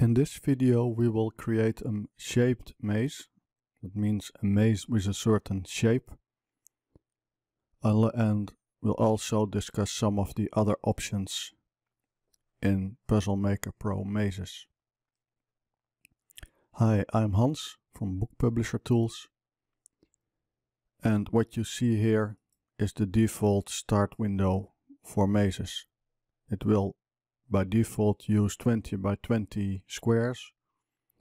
In this video we will create a shaped maze. That means a maze with a certain shape. And we'll also discuss some of the other options in Puzzle Maker Pro mazes. Hi, I'm Hans from Book Publisher Tools. And what you see here is the default start window for mazes. It will by default use 20 by 20 squares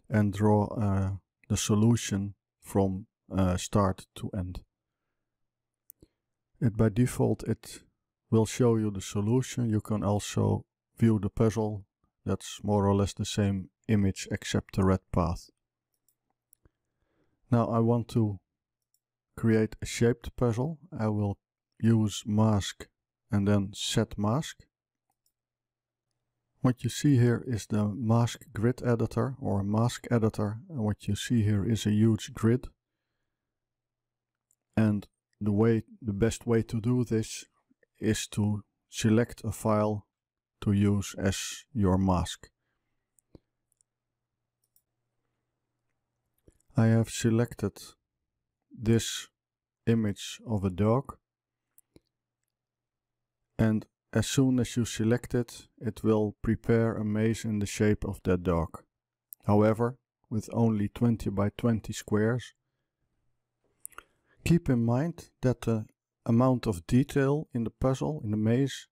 and draw uh, the solution from uh, start to end. It by default it will show you the solution. You can also view the puzzle. That's more or less the same image except the red path. Now I want to create a shaped puzzle. I will use mask and then set mask. What you see here is the mask grid editor or mask editor. And what you see here is a huge grid. And the way, the best way to do this is to select a file to use as your mask. I have selected this image of a dog and as soon as you select it, it will prepare a maze in the shape of that dog. However, with only 20 by 20 squares, keep in mind that the amount of detail in the puzzle, in the maze,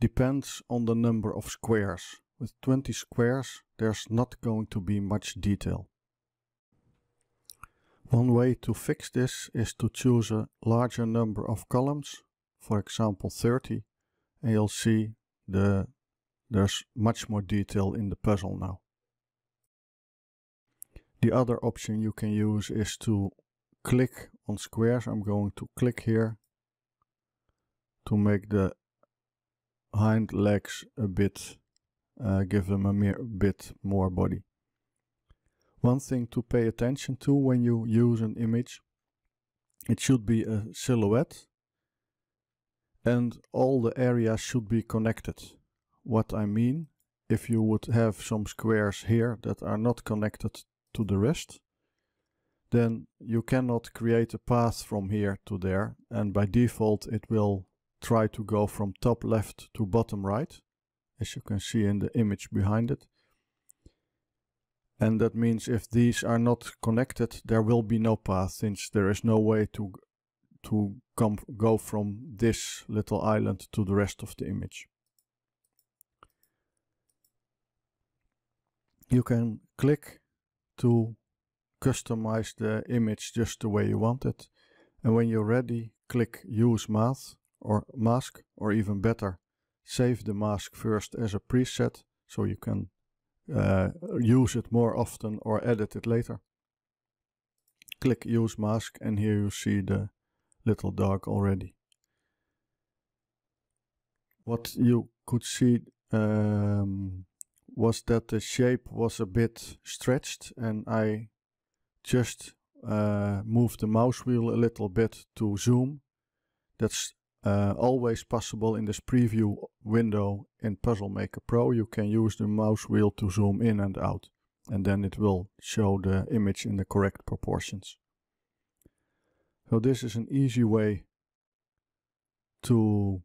depends on the number of squares. With 20 squares, there's not going to be much detail. One way to fix this is to choose a larger number of columns, for example 30, and you'll see the there's much more detail in the puzzle now. The other option you can use is to click on squares. I'm going to click here to make the hind legs a bit, uh, give them a mere, bit more body. One thing to pay attention to when you use an image, it should be a silhouette and all the areas should be connected. What I mean, if you would have some squares here that are not connected to the rest, then you cannot create a path from here to there and by default it will try to go from top left to bottom right as you can see in the image behind it and that means if these are not connected there will be no path since there is no way to to come, go from this little island to the rest of the image. You can click to customize the image just the way you want it. And when you're ready, click use mask or mask or even better, save the mask first as a preset so you can uh, use it more often or edit it later. Click use mask and here you see the little dark already. What you could see um, was that the shape was a bit stretched and I just uh, moved the mouse wheel a little bit to zoom. That's uh, always possible in this preview window in Puzzle Maker Pro. You can use the mouse wheel to zoom in and out and then it will show the image in the correct proportions. So this is an easy way to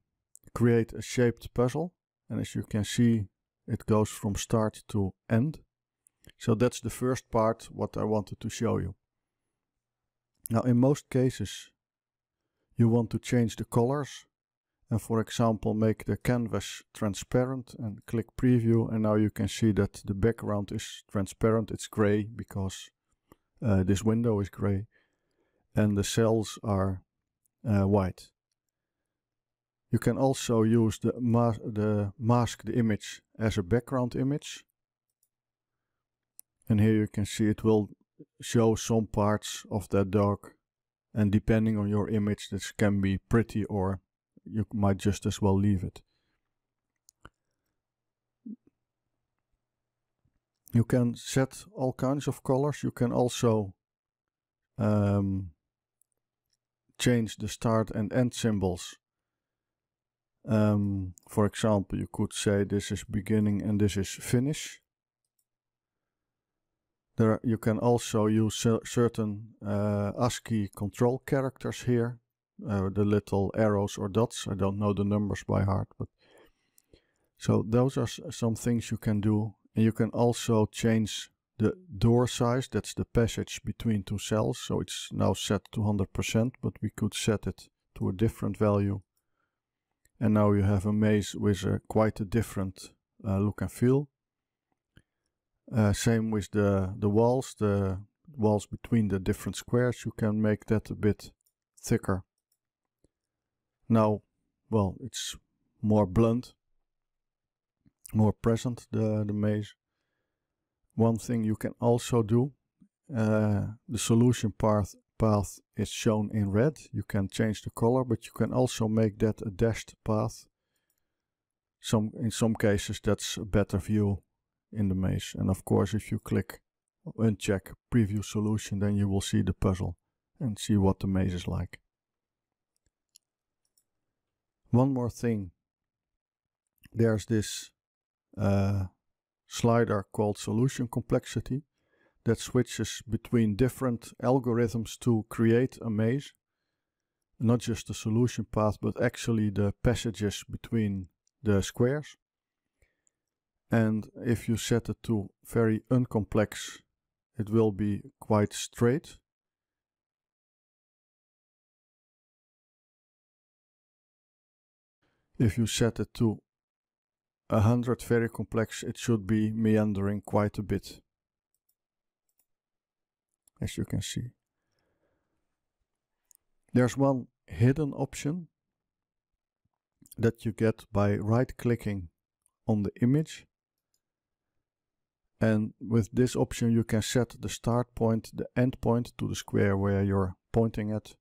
create a shaped puzzle. And as you can see, it goes from start to end. So that's the first part what I wanted to show you. Now in most cases you want to change the colors and for example make the canvas transparent and click preview and now you can see that the background is transparent, it's gray because uh, this window is gray and the cells are uh, white. You can also use the, mas the mask the image as a background image. And here you can see it will show some parts of that dog. And depending on your image, this can be pretty or you might just as well leave it. You can set all kinds of colors. You can also um, change the start and end symbols. Um, for example, you could say this is beginning and this is finish. There you can also use certain uh, ASCII control characters here. Uh, the little arrows or dots. I don't know the numbers by heart. but So those are some things you can do. And you can also change the door size, that's the passage between two cells. So it's now set to 100%, but we could set it to a different value. And now you have a maze with a, quite a different uh, look and feel. Uh, same with the, the walls, the walls between the different squares, you can make that a bit thicker. Now, well, it's more blunt, more present, the, the maze. One thing you can also do, uh, the solution path, path is shown in red. You can change the color, but you can also make that a dashed path. Some In some cases that's a better view in the maze. And of course if you click uncheck preview solution then you will see the puzzle and see what the maze is like. One more thing. There's this uh, slider called solution complexity that switches between different algorithms to create a maze. Not just the solution path, but actually the passages between the squares. And if you set it to very uncomplex, it will be quite straight. If you set it to a hundred very complex, it should be meandering quite a bit, as you can see. There's one hidden option that you get by right-clicking on the image. And with this option you can set the start point, the end point to the square where you're pointing at,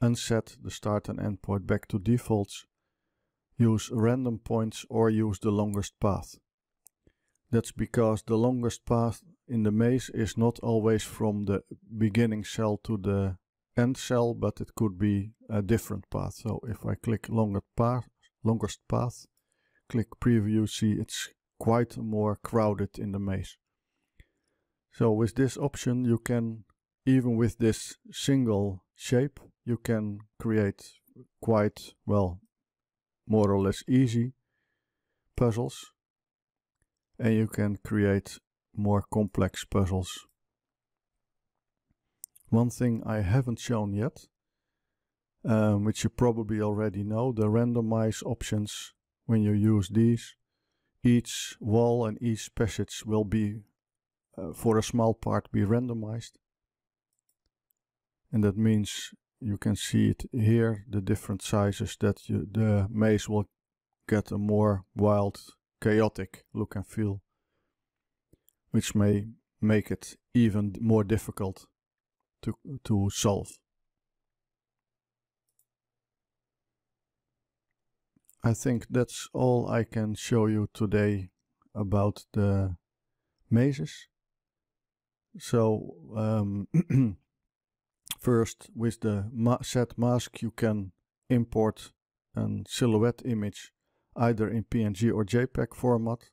and set the start and end point back to defaults Use random points or use the longest path. That's because the longest path in the maze is not always from the beginning cell to the end cell, but it could be a different path. So if I click path, longest path, click preview, see it's quite more crowded in the maze. So with this option you can, even with this single shape, you can create quite, well, more or less easy puzzles and you can create more complex puzzles. One thing I haven't shown yet, um, which you probably already know, the randomize options when you use these. Each wall and each passage will be, uh, for a small part, be randomized. And that means you can see it here, the different sizes that you, the maze will get a more wild, chaotic look and feel, which may make it even more difficult to, to solve. I think that's all I can show you today about the mazes. So um, First, with the ma set mask you can import a silhouette image either in PNG or JPEG format.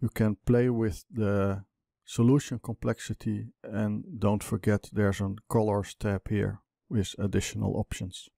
You can play with the solution complexity and don't forget there's a colors tab here with additional options.